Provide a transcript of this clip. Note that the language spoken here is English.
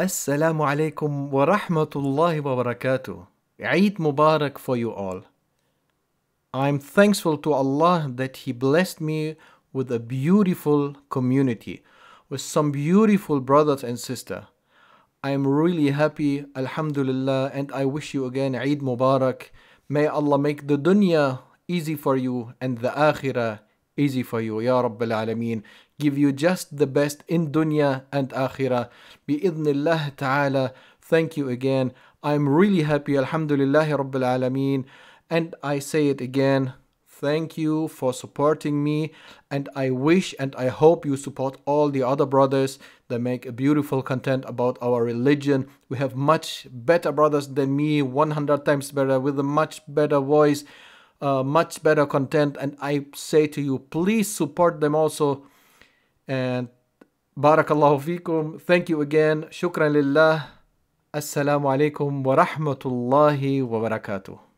Assalamu alaikum wa rahmatullahi wa barakatuh. Eid Mubarak for you all. I'm thankful to Allah that He blessed me with a beautiful community, with some beautiful brothers and sisters. I'm really happy, Alhamdulillah, and I wish you again Eid Mubarak. May Allah make the dunya easy for you and the akhirah easy for you, Ya Rabbil Alameen. Give you just the best in dunya and akhirah. Bi'idhnillah ta'ala. Thank you again. I'm really happy, Alhamdulillah Rabbil Alameen. And I say it again, thank you for supporting me and I wish and I hope you support all the other brothers that make a beautiful content about our religion. We have much better brothers than me, 100 times better with a much better voice much better content and I say to you please support them also and barakallahu fikum thank you again shukran lillah assalamu alaikum wa rahmatullahi wa barakatuh